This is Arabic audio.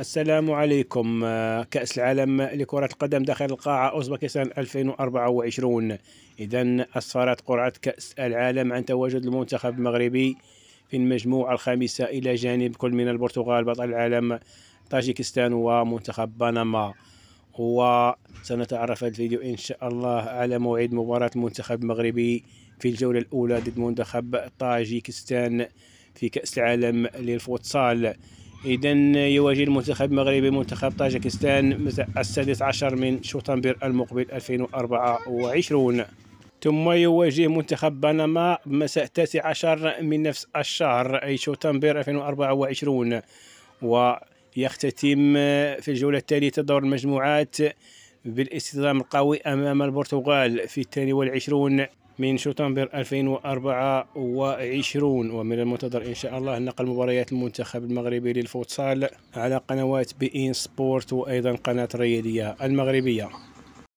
السلام عليكم آه، كأس العالم لكرة القدم داخل القاعة أوزبكستان 2024 إذا أسفرت قرعة كأس العالم عن تواجد المنتخب المغربي في المجموعة الخامسة إلى جانب كل من البرتغال بطل العالم طاجيكستان ومنتخب بنما وسنتعرف في الفيديو إن شاء الله على موعد مباراة المنتخب المغربي في الجولة الأولى ضد منتخب طاجيكستان في كأس العالم للفوتسال إذا يواجه المنتخب المغربي منتخب طاجكستان مساء السادس عشر من شوطنبير المقبل 2024 ثم يواجه منتخب بنما مساء التاسع عشر من نفس الشهر أي شوطنبير 2024 ويختتم في الجولة الثالثة دور المجموعات بالاستضام القوي أمام البرتغال في الثاني والعشرون من شتنبر 2024 ومن المنتظر إن شاء الله نقل مباريات المنتخب المغربي للفوتسال على قنوات بي إن سبورت وأيضا قناة الرياضيه المغربية